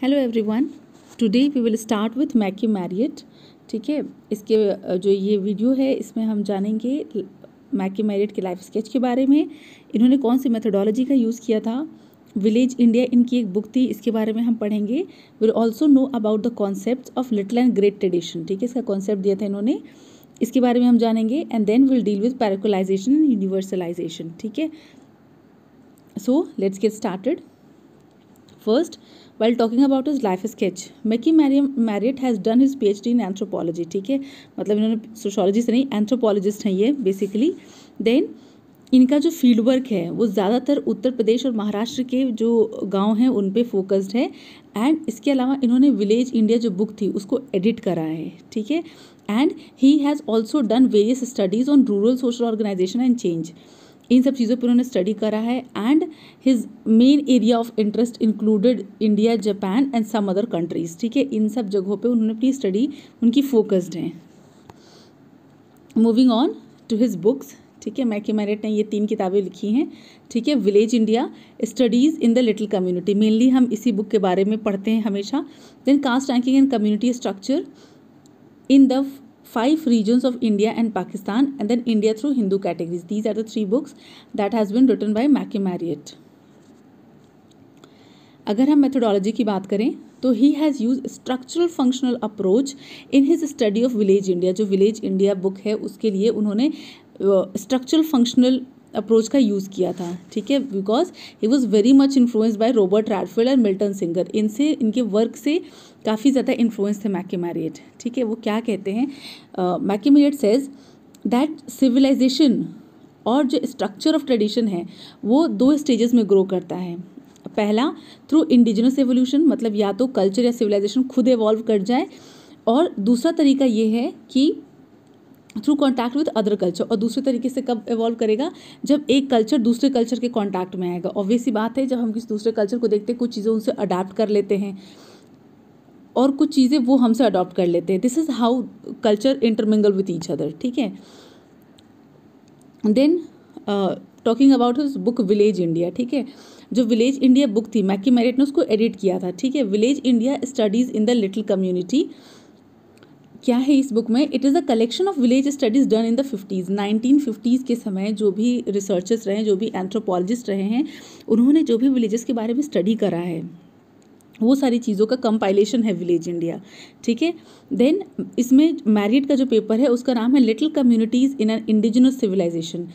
Hello everyone today we will start with Mackie Marriott ठीक है इसके जो ये वीडियो है इसमें हम जानेंगे मैकी मैरियट के लाइफ स्केच के बारे में इन्होंने कौन सी मेथडोलॉजी का यूज़ किया था विलेज इंडिया इनकी एक बुक थी इसके बारे में हम पढ़ेंगे will also know about the concept of little and great tradition ठीक है इसका कॉन्सेप्ट दिया था इन्होंने इसके बारे में हम जानेंगे and then will deal with parochialization and universalization ठीक है so let's get started first well talking about is life sketch McKim Mariam Marriott has done his P H D in anthropology ठीक है मतलब इन्होंने सोशोलॉजिस्ट नहीं एंथ्रोपोलॉजिस्ट हैं ये basically then इनका जो फील्ड वर्क है वो ज़्यादातर उत्तर प्रदेश और महाराष्ट्र के जो गांव हैं उन पे फोकस्ड है एंड इसके अलावा इन्होंने विलेज इंडिया जो बुक थी उसको एडिट करा है ठीक है and he has also done various studies on rural social organization and change in सब चीज़ों पर उन्होंने स्टडी करा है and his main area of interest included India Japan and some other countries ठीक है इन सब जगहों पे उन्होंने अपनी स्टडी उनकी फोकस्ड है moving on to his books ठीक है मैके मैरिट ने ये तीन किताबें लिखी हैं ठीक है village India studies in the little community मेनली हम इसी बुक के बारे में पढ़ते हैं हमेशा then caste ranking and community structure in the five regions of India and Pakistan and then India through Hindu categories. These are the three books that has been written by Mackie Marriott. अगर हम methodology की बात करें तो he has use structural functional approach in his study of village India जो village India book है उसके लिए उन्होंने स्ट्रक्चरल फंक्शनल अप्रोच का यूज़ किया था ठीक है because he was very much influence by Robert Redfield and Milton Singer इनसे इनके वर्क से काफ़ी ज़्यादा इन्फ्लुएंस थे मैके मैरियट ठीक है वो क्या कहते हैं मैके मैरियट सेज दैट सिविलाइजेशन और जो स्ट्रक्चर ऑफ ट्रेडिशन है वो दो स्टेजेस में ग्रो करता है पहला थ्रू इंडिजिनस एवोल्यूशन मतलब या तो कल्चर या सिविलाइजेशन खुद एवॉल्व कर जाए और दूसरा तरीका ये है कि through contact with other culture और दूसरे तरीके से कब इवॉल्व करेगा जब एक कल्चर दूसरे कल्चर के कॉन्टैक्ट में आएगा ऑब्वियस ही बात है जब हम किसी दूसरे कल्चर को देखते हैं कुछ चीज़ें उनसे अडाप्ट कर लेते हैं और कुछ चीज़ें वो हमसे अडॉप्ट कर लेते हैं this is how culture intermingle with each other ठीक है then talking about his book village India ठीक है जो विलेज इंडिया बुक थी मैकी मेरिट ने उसको एडिट किया था ठीक है village India studies in the little community क्या है इस बुक में it is a collection of village studies done in the fifties nineteen fifties के समय जो भी रिसर्चर्स रहे जो भी एंथ्रोपोलॉजिस्ट रहे हैं उन्होंने जो भी विलेजेस के बारे में स्टडी करा है वो सारी चीज़ों का कंपाइलेशन है विलेज इंडिया ठीक है देन इसमें मैरिट का जो पेपर है उसका नाम है little communities in an indigenous civilization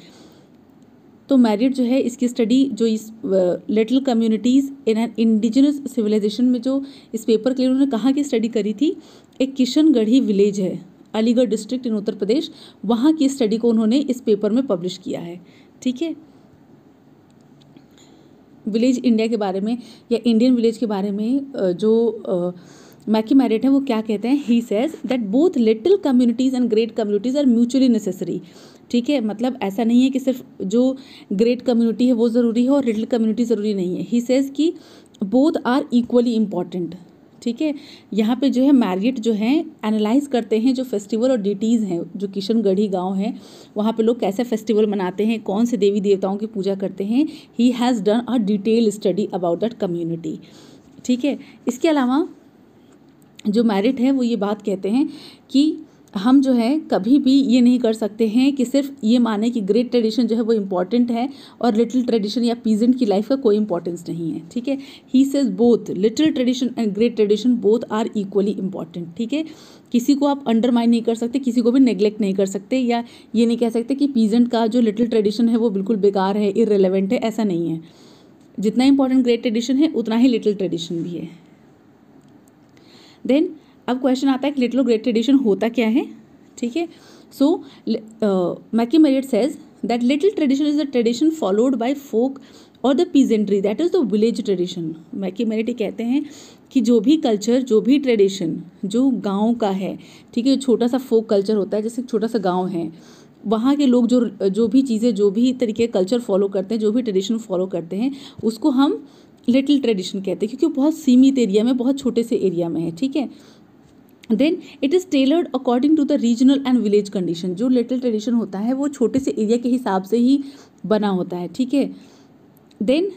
तो मैरिट जो है इसकी स्टडी जो इस little communities in an indigenous civilization में जो इस पेपर के लिए उन्होंने कहाँ की स्टडी करी थी एक किशनगढ़ी विलेज है अलीगढ़ डिस्ट्रिक्ट इन उत्तर प्रदेश वहाँ की स्टडी को उन्होंने इस पेपर में पब्लिश किया है ठीक है विलेज इंडिया के बारे में या इंडियन विलेज के बारे में जो मैकी मैरिट है वो क्या कहते हैं he says that both little communities and great communities are mutually necessary ठीक है मतलब ऐसा नहीं है कि सिर्फ जो ग्रेट कम्युनिटी है वो ज़रूरी है और लिटिल कम्युनिटी ज़रूरी नहीं है ही सेज कि बोथ आर इक्वली इम्पॉर्टेंट ठीक है यहाँ पे जो है मैरियट जो है एनालाइज करते हैं जो फेस्टिवल और डिटीज़ हैं जो किशनगढ़ी गांव है वहाँ पे लोग कैसे फेस्टिवल मनाते हैं कौन से देवी देवताओं की पूजा करते हैं he has done a detail study about that community ठीक है इसके अलावा जो मैरिट है वो ये बात कहते हैं कि हम जो है कभी भी ये नहीं कर सकते हैं कि सिर्फ ये माने कि ग्रेट ट्रेडिशन जो है वो इम्पॉर्टेंट है और लिटिल ट्रेडिशन या पीजेंट की लाइफ का कोई इंपॉर्टेंस नहीं है ठीक है he says both little tradition and great tradition both are equally important ठीक है किसी को आप अंडरमाइन नहीं कर सकते किसी को भी नेग्लेक्ट नहीं कर सकते या ये नहीं कह सकते कि पीजेंट का जो लिटिल ट्रेडिशन है वो बिल्कुल बेकार है इरेलीवेंट है ऐसा नहीं है जितना इंपॉर्टेंट ग्रेट ट्रेडिशन है उतना ही लिटिल ट्रेडिशन भी है देन अब क्वेश्चन आता है कि लिटिल ग्रेट ट्रेडिशन होता क्या है ठीक है so McKim Marriott says that little tradition is the tradition followed by folk और the peasantry that is the village tradition McKim Marriott कहते हैं कि जो भी कल्चर जो भी ट्रेडिशन जो गांव का है ठीक है छोटा सा फोक कल्चर होता है जैसे छोटा सा गांव है वहाँ के लोग जो जो भी चीज़ें जो भी तरीके कल्चर फॉलो करते हैं जो भी ट्रेडिशन फॉलो करते हैं उसको हम लिटिल ट्रेडिशन कहते हैं क्योंकि बहुत सीमित एरिया में बहुत छोटे से एरिया में है ठीक है then it is tailored according to the regional and village condition जो लिटिल ट्रेडिशन होता है वो छोटे से एरिया के हिसाब से ही बना होता है ठीक है देन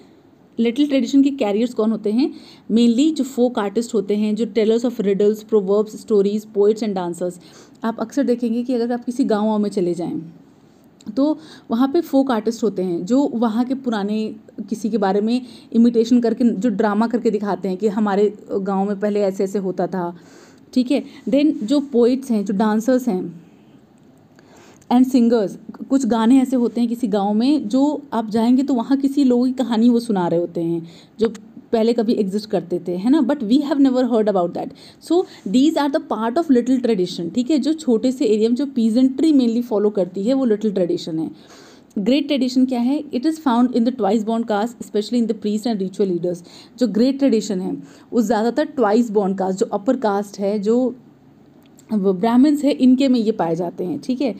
लिटिल ट्रेडिशन के कैरियर्स कौन होते हैं मेनली जो फोक आर्टिस्ट होते हैं जो tellers of riddles proverbs stories poets and dancers आप अक्सर देखेंगे कि अगर आप किसी गाँव में चले जाएँ तो वहाँ पे फोक आर्टिस्ट होते हैं जो वहाँ के पुराने किसी के बारे में इमिटेशन करके जो ड्रामा करके दिखाते हैं कि हमारे गांव में पहले ऐसे ऐसे होता था ठीक है देन जो पोइट्स हैं जो डांसर्स हैं एंड सिंगर्स कुछ गाने ऐसे होते हैं किसी गांव में जो आप जाएंगे तो वहाँ किसी लोगों की कहानी वो सुना रहे होते हैं जो पहले कभी एग्जिस्ट करते थे है ना but we have never heard about that so these are the part of little tradition ठीक है जो छोटे से एरिया में जो पीजेंट्री मेनली फॉलो करती है वो लिटिल ट्रेडिशन है ग्रेट ट्रेडिशन क्या है it is found in the twice बॉन्ड caste specially in the priest and ritual leaders जो ग्रेट ट्रेडिशन है उस ज़्यादातर ट्वाइस बॉन्ड कास्ट जो अपर कास्ट है जो ब्राह्मण्स है इनके में ये पाए जाते हैं ठीक है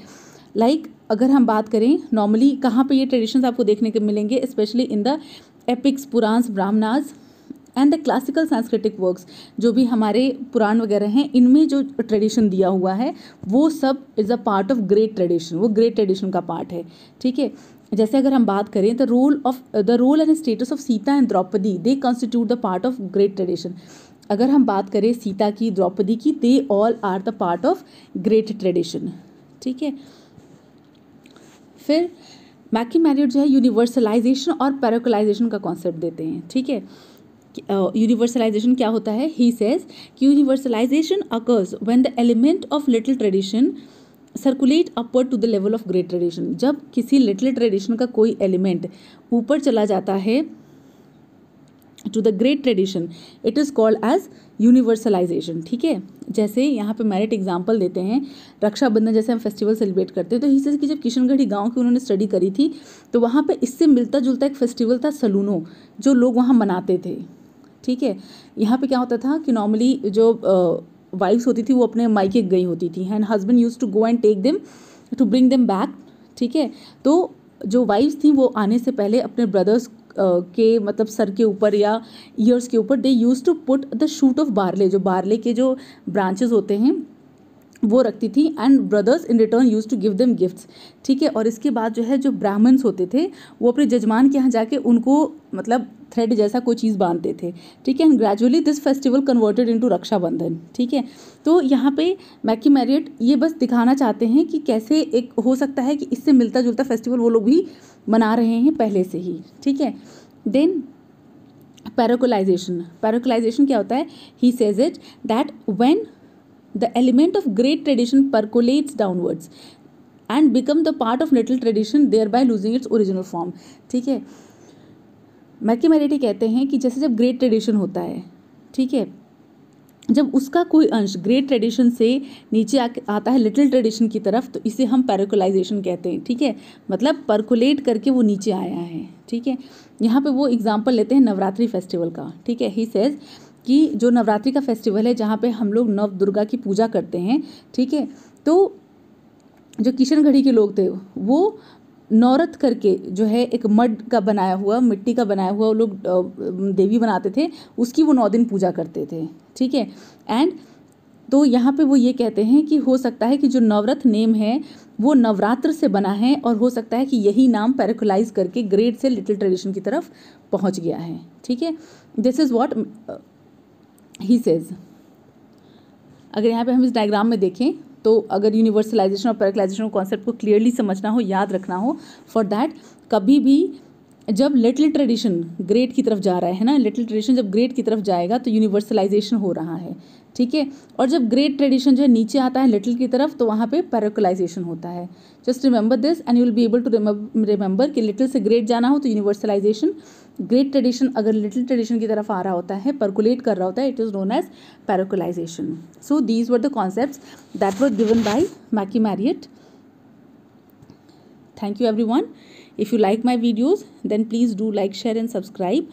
लाइक like, अगर हम बात करें नॉर्मली कहाँ पे ये ट्रेडिशंस आपको देखने के मिलेंगे specially in the epics Puranas Brahmanas and the classical सांस्कृतिक वर्क्स जो भी हमारे पुराण वगैरह हैं इनमें जो ट्रेडिशन दिया हुआ है वो सब is a part of great tradition वो ग्रेट ट्रेडिशन का पार्ट है ठीक है जैसे अगर हम बात करें the role of the role and status of Sita and Draupadi they constitute the part of great tradition अगर हम बात करें सीता की द्रौपदी की they all are the part of great tradition ठीक है फिर मैकी मैरियड जो है यूनिवर्सलाइजेशन और पैरोकलाइजेशन का कॉन्सेप्ट देते हैं ठीक है यूनिवर्सलाइजेशन क्या होता है ही सेज कि universalization occurs when the element of little tradition circulate upper to the level of great tradition जब किसी लिटिल ट्रेडिशन का कोई एलिमेंट ऊपर चला जाता है to the great tradition it is called as universalization ठीक है जैसे यहाँ पे मैरिट एग्जाम्पल देते हैं रक्षाबंधन जैसे हम फेस्टिवल सेलिब्रेट करते हैं तो हिस्से की जब किशनगढ़ी गांव की उन्होंने स्टडी करी थी तो वहाँ पे इससे मिलता जुलता एक फेस्टिवल था सलूनों जो लोग वहाँ मनाते थे ठीक है यहाँ पे क्या होता था कि नॉर्मली जो वाइफ्स होती थी वो अपने मायके गई होती थी and husband use to go and take them to bring them back ठीक है तो जो वाइफ्स थी वो आने से पहले अपने ब्रदर्स के मतलब सर के ऊपर या ईयर्स के ऊपर they use to put the shoot of barley जो बारले के जो ब्रांचेस होते हैं वो रखती थी and brothers in return use to give them gifts ठीक है और इसके बाद जो है जो ब्राह्मण्स होते थे वो अपने जजमान के यहाँ जाके उनको मतलब थ्रेड जैसा कोई चीज़ बांधते थे ठीक है and gradually this festival converted into Rakshabandhan ठीक है तो यहाँ पे मैकी मैरियट ये बस दिखाना चाहते हैं कि कैसे एक हो सकता है कि इससे मिलता जुलता फेस्टिवल वो लोग भी मना रहे हैं पहले से ही ठीक है देन पैराकोलाइजेशन पैराकोलाइजेशन क्या होता है he says it that when the element of great tradition percolates downwards and become the part of little tradition thereby losing its original form ठीक है मैके मैरिटी कहते हैं कि जैसे जब ग्रेट ट्रेडिशन होता है ठीक है जब उसका कोई अंश ग्रेट ट्रेडिशन से नीचे आ, आता है लिटिल ट्रेडिशन की तरफ तो इसे हम पैरोकुलाइजेशन कहते हैं ठीक है मतलब परकुलेट करके वो नीचे आया है ठीक है यहाँ पे वो एग्जांपल लेते हैं नवरात्रि फेस्टिवल का ठीक है ही सेज कि जो नवरात्रि का फेस्टिवल है जहाँ पे हम लोग नव दुर्गा की पूजा करते हैं ठीक है तो जो किशनगढ़ी के लोग थे वो नौरथ करके जो है एक मड का बनाया हुआ मिट्टी का बनाया हुआ वो लोग देवी बनाते थे उसकी वो नौ दिन पूजा करते थे ठीक है एंड तो यहाँ पे वो ये कहते हैं कि हो सकता है कि जो नवरथ नेम है वो नवरात्र से बना है और हो सकता है कि यही नाम पैराकुलाइज करके ग्रेट से लिटिल ट्रेडिशन की तरफ पहुँच गया है ठीक है this is what he says अगर यहाँ पे हम इस डायग्राम में देखें तो अगर यूनिवर्सलाइजेशन और पैरकलाइजेशन कॉन्सेप्ट को क्लियरली समझना हो याद रखना हो फॉर दैट कभी भी जब लिटिल ट्रेडिशन ग्रेट की तरफ जा रहा है ना लिटिल ट्रेडिशन जब ग्रेट की तरफ जाएगा तो यूनिवर्सलाइजेशन हो रहा है ठीक है और जब ग्रेट ट्रेडिशन जो है नीचे आता है लिटिल की तरफ तो वहाँ पे पैरोकलाइजेशन होता है just remember this and you will be able to remember कि लिटिल से ग्रेट जाना हो तो यूनिवर्सलाइजेशन ग्रेट ट्रेडिशन अगर लिटिल ट्रेडिशन की तरफ आ रहा होता है परकुलेट कर रहा होता है it is known as parochialization so these were the concept that were given by McKim Marriott thank you everyone if you like my videos then please do like share and subscribe